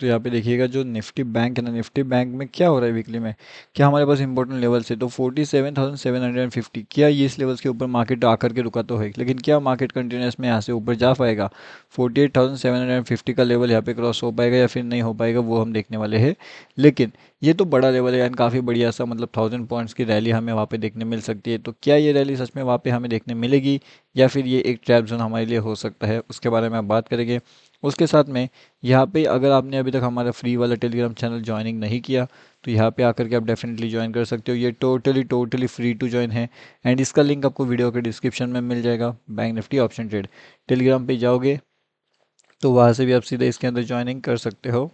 तो यहाँ पे देखिएगा जो निफ्टी बैंक है ना निफ्टी बैंक में क्या हो रहा है वीकली में क्या हमारे पास इंपॉर्टेंट लेवल से तो forty seven thousand seven hundred and fifty क्या ये इस लेवल्स के ऊपर मार्केट आकर के रुका तो है लेकिन क्या मार्केट कंटिन्यूस में यहाँ से ऊपर जा पाएगा forty eight thousand seven hundred and fifty का लेवल यहाँ पे क्रॉस हो पाएगा या फिर नहीं हो पाएगा वो हम देखने वाले हैं लेकिन ये तो बड़ा लेवल है एंड काफ़ी बढ़िया सा मतलब थाउजेंड पॉइंट्स की रैली हमें वहाँ पे देखने मिल सकती है तो क्या ये रैली सच में वहाँ पे हमें देखने मिलेगी या फिर ये एक ट्रैप जोन हमारे लिए हो सकता है उसके बारे में आप बात करेंगे उसके साथ में यहाँ पे अगर आपने अभी तक हमारा फ्री वाला टेलीग्राम चैनल ज्वाइनिंग नहीं किया तो यहाँ पे आकर के आप डेफिनेटली ज्वाइन कर सकते हो ये totally totally free to join है एंड इसका लिंक आपको वीडियो के डिस्क्रिप्शन में मिल जाएगा bank Nifty option trade Telegram पर जाओगे तो वहाँ से भी आप सीधे इसके अंदर ज्वाइनिंग कर सकते हो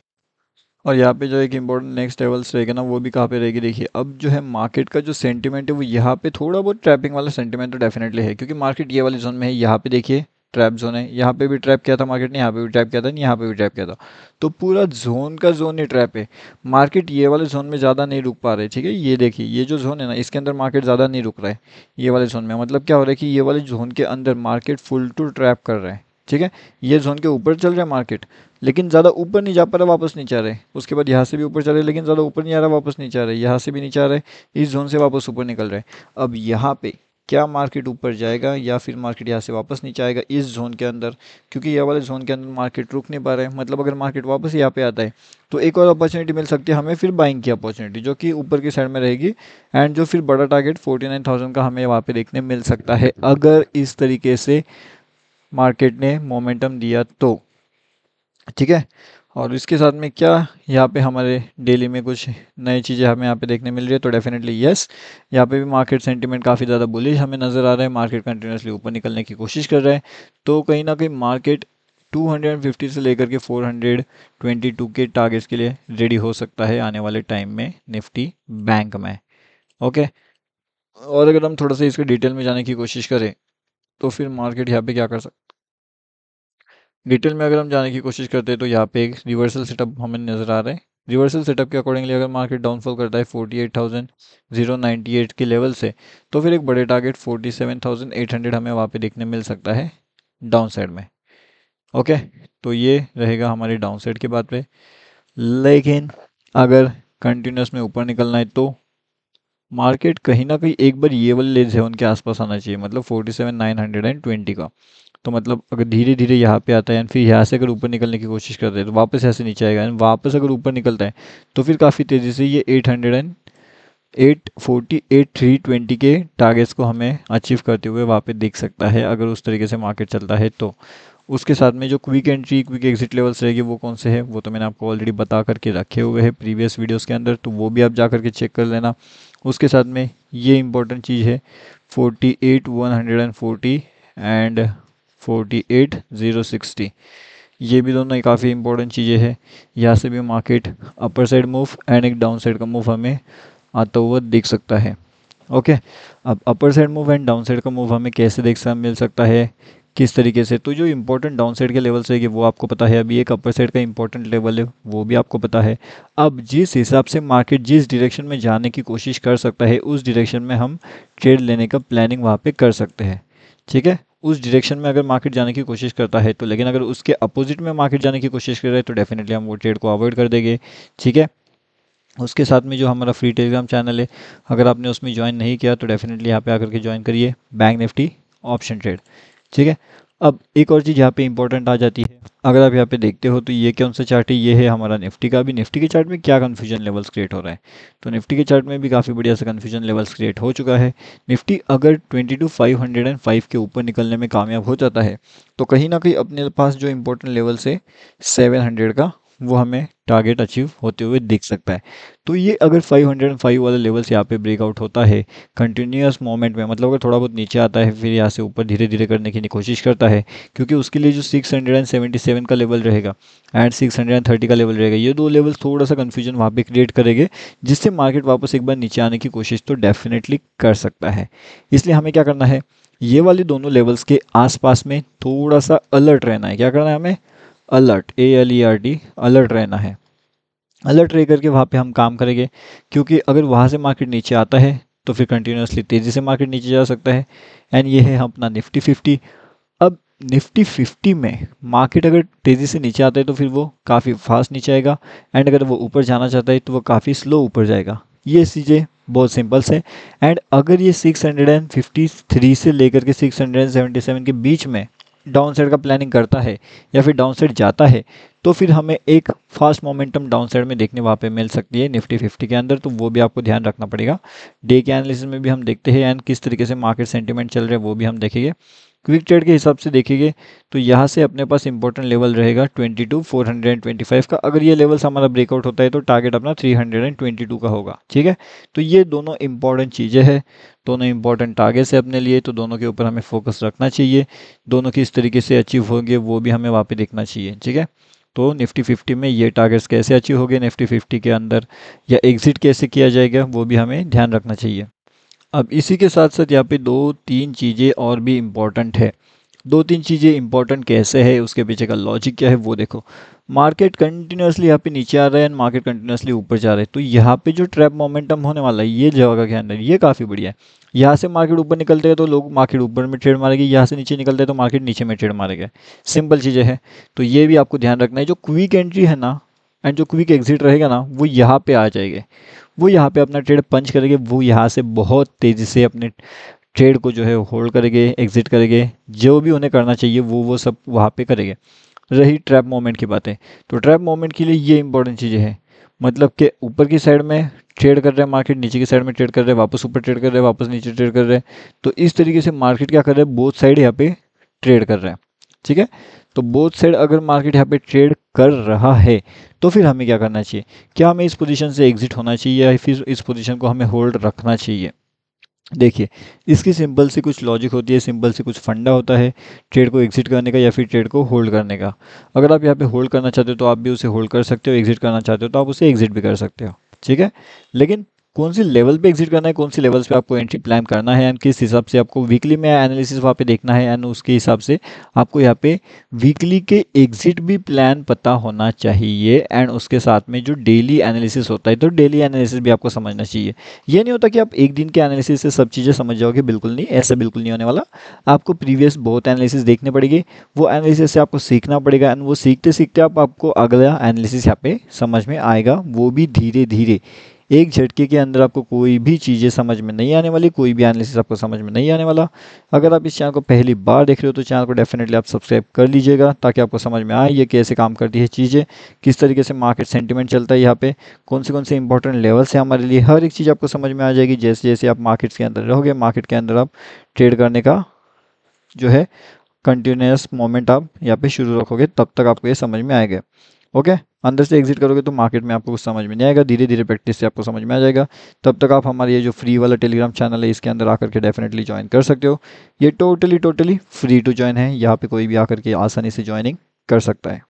और यहाँ पे जो एक इम्पोर्टेंट नेक्स्ट लेवल्स रहेगा ना वो भी कहाँ पे रहेगी देखिए अब जो है मार्केट का जो सेंटीमेंट है वो यहाँ पे थोड़ा बहुत ट्रैपिंग वाला सेंटीमेंट तो डेफिनेटली है क्योंकि मार्केट ये वाले जोन में है यहाँ पे देखिए ट्रैप जोन है यहाँ पे भी ट्रैप किया था मार्केट ने यहाँ पे भी ट्रैप किया था नहीं यहाँ पे भी ट्रैप किया था तो पूरा जोन का जोन ही ट्रैप है मार्केट ये वाले जोन में ज़्यादा नहीं रुक पा रहे ठीक है ये देखिए ये जो जोन है ना इसके अंदर मार्केट ज़्यादा नहीं रुक रहा है ये वाले जोन में मतलब क्या हो रहा है कि ये वाले जोन के अंदर मार्केट फुल टू ट्रैप कर रहे हैं ठीक है ये जोन के ऊपर चल रहा है मार्केट लेकिन ज़्यादा ऊपर नहीं जा पा रहा वापस नीचे आ रहे उसके बाद यहाँ से भी ऊपर चल रहे लेकिन ज़्यादा ऊपर नहीं आ रहा वापस नीचे आ रहे यहाँ से भी नीचे आ रहे इस जोन से वापस ऊपर निकल रहे अब यहाँ पे क्या मार्केट ऊपर जाएगा या फिर मार्केट यहाँ से वापस नीचे आएगा इस जोन के अंदर क्योंकि यह वाले जोन के अंदर मार्केट रुक नहीं पा रहा है मतलब अगर मार्केट वापस यहाँ पे आता है तो एक और अपॉर्चुनिटी मिल सकती है हमें फिर बाइंग की अपॉर्चुनिटी जो कि ऊपर की साइड में रहेगी एंड जो फिर बड़ा टारगेट फोर्टी नाइन थाउजेंड का हमें वहाँ पर देखने मिल सकता है अगर इस तरीके से मार्केट ने मोमेंटम दिया तो ठीक है और इसके साथ में क्या यहाँ पे हमारे डेली में कुछ नई चीज़ें हमें यहाँ पे देखने मिल रही है तो डेफिनेटली येस यहाँ पे भी मार्केट सेंटीमेंट काफ़ी ज़्यादा बुलिश हमें नज़र आ रहा है मार्केट कंटिन्यूसली ऊपर निकलने की कोशिश कर रहा है तो कहीं ना कहीं मार्केट 250 से लेकर के 422 के टारगेट्स के लिए रेडी हो सकता है आने वाले टाइम में निफ्टी बैंक में ओके और अगर हम थोड़ा सा इसके डिटेल में जाने की कोशिश करें तो फिर मार्केट यहाँ पर क्या कर सकते डिटेल में अगर हम जाने की कोशिश करते हैं तो यहाँ पे एक रिवर्सल सेटअप हमें नज़र आ रहा है रिवर्सल सेटअप के अकॉर्डिंगली अगर मार्केट डाउनफॉल करता है forty eight thousand zero ninety eight के लेवल से तो फिर एक बड़े target forty seven thousand eight hundred हमें वहाँ पे देखने मिल सकता है डाउन साइड में ओके तो ये रहेगा हमारे डाउन साइड की बात पे लेकिन अगर कंटिन्यूस में ऊपर निकलना है तो मार्केट कहीं ना कहीं एक बार ये वाले है के आसपास आना चाहिए मतलब forty seven nine hundred and twenty का तो मतलब अगर धीरे धीरे यहाँ पे आता है एंड फिर यहाँ से अगर ऊपर निकलने की कोशिश करता है तो वापस ऐसे नीचे आएगा एंड वापस अगर ऊपर निकलता है तो फिर काफ़ी तेज़ी से ये eight hundred and eight forty eight three twenty के टारगेट्स को हमें अचीव करते हुए वहाँ पे देख सकता है अगर उस तरीके से मार्केट चलता है तो उसके साथ में जो quick entry quick exit levels रहेगी वो कौन से है वो तो मैंने आपको ऑलरेडी बता करके रखे हुए हैं प्रीवियस वीडियोस के अंदर तो वो भी आप जा करके चेक कर लेना उसके साथ में ये इंपॉर्टेंट चीज़ है forty eight one hundred and forty and forty eight zero sixty ये भी दोनों काफ़ी इंपॉर्टेंट चीज़ें हैं यहाँ से भी market upper side move and एक डाउन साइड का मूव हमें आता हुआ देख सकता है ओके अब upper side move and down side का मूव हमें कैसे देख सा मिल सकता है किस तरीके से तो जो इंपॉर्टेंट डाउन साइड के लेवल्स है वो आपको पता है अभी एक अपर साइड का इंपॉर्टेंट लेवल है वो भी आपको पता है अब जिस हिसाब से मार्केट जिस डायरेक्शन में जाने की कोशिश कर सकता है उस डायरेक्शन में हम ट्रेड लेने का प्लानिंग वहाँ पे कर सकते हैं ठीक है उस डायरेक्शन में अगर मार्केट जाने की कोशिश करता है तो लेकिन अगर उसके अपोजिट में मार्केट जाने की कोशिश कर रहा है तो डेफिनेटली हम वो ट्रेड को अवॉइड कर देंगे ठीक है उसके साथ में जो हमारा फ्री टेलीग्राम चैनल है अगर आपने उसमें ज्वाइन नहीं किया तो डेफिनेटली यहाँ पे आकर के ज्वाइन करिए बैंक निफ्टी ऑप्शन ट्रेड ठीक है अब एक और चीज़ यहाँ पे इंपॉर्टेंट आ जाती है अगर आप यहाँ पे देखते हो तो ये कौन सा चार्ट है ये है हमारा निफ्टी का भी निफ्टी के चार्ट में क्या कन्फ्यूजन लेवल्स क्रिएट हो रहा है तो निफ्टी के चार्ट में भी काफ़ी बढ़िया सा कन्फ्यूजन लेवल्स क्रिएट हो चुका है निफ्टी अगर twenty two five hundred and five के ऊपर निकलने में कामयाब हो जाता है तो कहीं ना कहीं अपने पास जो इंपॉर्टेंट लेवल्स है सेवन हंड्रेड का वो हमें टारगेट अचीव होते हुए दिख सकता है तो ये अगर 505 वाला लेवल से यहाँ पे ब्रेकआउट होता है कंटिन्यूस मोमेंट में मतलब अगर थोड़ा बहुत नीचे आता है फिर यहाँ से ऊपर धीरे धीरे करने की कोशिश करता है क्योंकि उसके लिए जो 677 का लेवल रहेगा एंड 630 का लेवल रहेगा ये दो लेवल थोड़ा सा कन्फ्यूजन वहाँ पर क्रिएट करेंगे जिससे मार्केट वापस एक बार नीचे आने की कोशिश तो डेफिनेटली कर सकता है इसलिए हमें क्या करना है ये वाले दोनों लेवल्स के आसपास में थोड़ा सा अलर्ट रहना है क्या करना है हमें alert A L E R D alert रहना है अलर्ट रह करके वहाँ पे हम काम करेंगे क्योंकि अगर वहाँ से मार्केट नीचे आता है तो फिर कंटिन्यूसली तेज़ी से मार्केट नीचे जा सकता है एंड ये है अपना निफ्टी फिफ्टी अब निफ्टी फिफ्टी में मार्केट अगर तेज़ी से नीचे आता है तो फिर वो काफ़ी फास्ट नीचे आएगा एंड अगर वो ऊपर जाना चाहता है तो वो काफ़ी स्लो ऊपर जाएगा ये चीज़ें बहुत सिंपल्स है एंड अगर ये 653 से लेकर के 677 के बीच में डाउनसाइड का प्लानिंग करता है या फिर डाउनसाइड जाता है तो फिर हमें एक फास्ट मोमेंटम डाउनसाइड में देखने वहाँ पे मिल सकती है निफ्टी फिफ्टी के अंदर तो वो भी आपको ध्यान रखना पड़ेगा डे के एनालिसिस में भी हम देखते हैं एंड किस तरीके से मार्केट सेंटीमेंट चल रहे हैं वो भी हम देखेंगे क्विक ट्रेड के हिसाब से देखेंगे तो यहाँ से अपने पास इंपॉर्टेंट लेवल रहेगा twenty two four hundred and twenty five का अगर ये लेवल हमारा ब्रेकआउट होता है तो टारगेट अपना three hundred and twenty two का होगा ठीक है तो ये दोनों इंपॉर्टेंट चीज़ें हैं दोनों इंपॉर्टेंट टारगेट्स है अपने लिए तो दोनों के ऊपर हमें फोकस रखना चाहिए दोनों किस तरीके से अचीव होंगे वो भी हमें वहाँ पर देखना चाहिए ठीक है तो निफ्टी फिफ्टी में ये टारगेट्स कैसे अचीव हो गए निफ्टी फिफ्टी के अंदर या एग्जिट कैसे किया जाएगा वो भी हमें ध्यान रखना चाहिए अब इसी के साथ साथ यहाँ पे दो तीन चीज़ें और भी इम्पॉर्टेंट है दो तीन चीज़ें इंपॉर्टेंट कैसे है उसके पीछे का लॉजिक क्या है वो देखो मार्केट कंटिन्यूसली यहाँ पे नीचे आ रहा है एंड मार्केट कंटिन्यूसली ऊपर जा रहा है तो यहाँ पे जो ट्रैप मोमेंटम होने वाला है ये जगह का ध्यान ये काफ़ी बढ़िया है यहाँ से मार्केट ऊपर निकलते हैं तो लोग मार्केट ऊपर में ट्रेड मारेगी यहाँ से नीचे निकलते हैं तो मार्केट नीचे में ट्रेड मारेगा सिंपल चीज़ें हैं तो ये भी आपको ध्यान रखना है जो क्विक एंट्री है ना एंड जो क्विक एग्जिट रहेगा ना वो यहाँ पे आ जाएगा वो यहाँ पे अपना ट्रेड पंच करेगा वो यहाँ से बहुत तेज़ी से अपने ट्रेड को जो है होल्ड करेंगे एग्ज़िट करेंगे जो भी उन्हें करना चाहिए वो वो सब वहाँ पे करेंगे रही ट्रैप मोमेंट की बातें तो ट्रैप मोमेंट के लिए ये इंपॉर्टेंट चीज़ें हैं मतलब कि ऊपर की साइड में ट्रेड कर रहे हैं मार्केट नीचे की साइड में ट्रेड कर रहे हैं वापस ऊपर ट्रेड कर रहे हैं वापस नीचे ट्रेड कर रहे हैं तो इस तरीके से मार्केट क्या कर रहे हैं बोथ साइड यहाँ पे ट्रेड कर रहे हैं ठीक है तो बोथ साइड अगर मार्केट यहाँ पे ट्रेड कर रहा है तो फिर हमें क्या करना चाहिए क्या हमें इस पोजीशन से एग्जिट होना चाहिए या फिर इस पोजीशन को हमें होल्ड रखना चाहिए देखिए इसकी सिंपल सी कुछ लॉजिक होती है सिंपल सी कुछ फंडा होता है ट्रेड को एग्जिट करने का या फिर ट्रेड को होल्ड करने का अगर आप यहाँ पे होल्ड करना चाहते हो तो आप भी उसे होल्ड कर सकते हो एग्जिट करना चाहते हो तो आप उसे एग्जिट भी कर सकते हो ठीक है लेकिन कौन सी लेवल पे एग्जिट करना है कौन सी लेवल्स पे आपको एंट्री प्लान करना है एंड किस हिसाब से आपको वीकली में एनालिसिस वहाँ पे देखना है एंड उसके हिसाब से आपको यहाँ पे वीकली के एग्जिट भी प्लान पता होना चाहिए एंड उसके साथ में जो डेली एनालिसिस होता है तो डेली एनालिसिस भी आपको समझना चाहिए ये नहीं होता कि आप एक दिन के एनालिसिस से सब चीज़ें समझ जाओगे बिल्कुल नहीं ऐसा बिल्कुल नहीं होने वाला आपको प्रीवियस बहुत एनालिसिस देखने पड़ेगी वो एनालिसिस से आपको सीखना पड़ेगा एंड वो सीखते सीखते आपको अगला एनालिसिस यहाँ पे समझ में आएगा वो भी धीरे धीरे एक झटके के अंदर आपको कोई भी चीज़ें समझ में नहीं आने वाली कोई भी एनालिसिस आपको समझ में नहीं आने वाला अगर आप इस चैनल को पहली बार देख रहे हो तो चैनल को डेफिनेटली आप सब्सक्राइब कर लीजिएगा ताकि आपको समझ में आए ये कैसे काम करती है चीज़ें किस तरीके से मार्केट सेंटिमेंट चलता है यहाँ पे कौन से कौन से इंपॉर्टेंट लेवल्स हैं हमारे लिए हर एक चीज़ आपको समझ में आ जाएगी जैसे जैसे आप मार्केट्स के अंदर रहोगे मार्केट के अंदर आप ट्रेड करने का जो है कंटिन्यूस मोमेंट आप यहाँ पर शुरू रखोगे तब तक आपको ये समझ में आएगा ओके अंदर से एग्जिट करोगे तो मार्केट में आपको कुछ समझ में नहीं आएगा धीरे धीरे प्रैक्टिस से आपको समझ में आ जाएगा तब तक आप हमारे ये जो फ्री वाला टेलीग्राम चैनल है इसके अंदर आकर के डेफिनेटली ज्वाइन कर सकते हो ये totally totally free to join है यहाँ पर कोई भी आकर के आसानी से ज्वाइनिंग कर सकता है